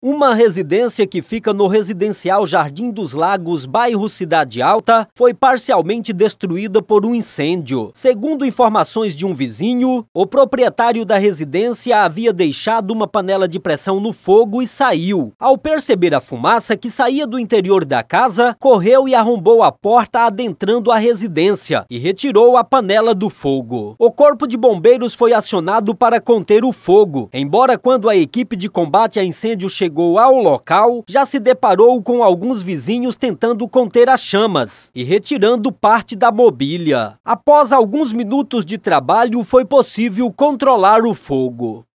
Uma residência que fica no residencial Jardim dos Lagos, bairro Cidade Alta, foi parcialmente destruída por um incêndio. Segundo informações de um vizinho, o proprietário da residência havia deixado uma panela de pressão no fogo e saiu. Ao perceber a fumaça que saía do interior da casa, correu e arrombou a porta adentrando a residência e retirou a panela do fogo. O corpo de bombeiros foi acionado para conter o fogo, embora quando a equipe de combate a incêndio chegou chegou ao local, já se deparou com alguns vizinhos tentando conter as chamas e retirando parte da mobília. Após alguns minutos de trabalho, foi possível controlar o fogo.